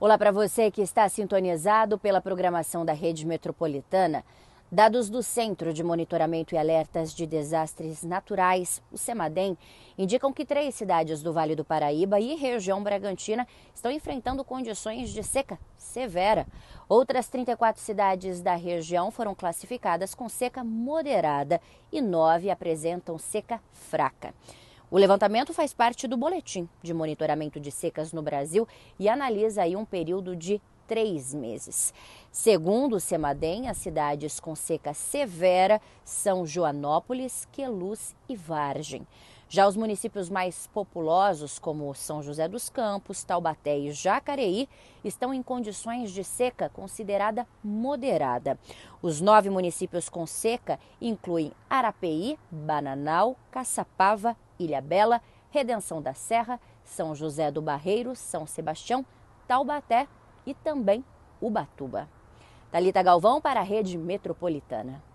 Olá para você que está sintonizado pela programação da Rede Metropolitana. Dados do Centro de Monitoramento e Alertas de Desastres Naturais, o CEMADEM, indicam que três cidades do Vale do Paraíba e região Bragantina estão enfrentando condições de seca severa. Outras 34 cidades da região foram classificadas com seca moderada e nove apresentam seca fraca. O levantamento faz parte do boletim de monitoramento de secas no Brasil e analisa aí um período de três meses. Segundo o Semadem, as cidades com seca severa são Joanópolis, Queluz e Vargem. Já os municípios mais populosos, como São José dos Campos, Taubaté e Jacareí, estão em condições de seca considerada moderada. Os nove municípios com seca incluem Arapeí, Bananal, Caçapava, Ilha Bela, Redenção da Serra, São José do Barreiro, São Sebastião, Taubaté e também Ubatuba. Talita Galvão para a Rede Metropolitana.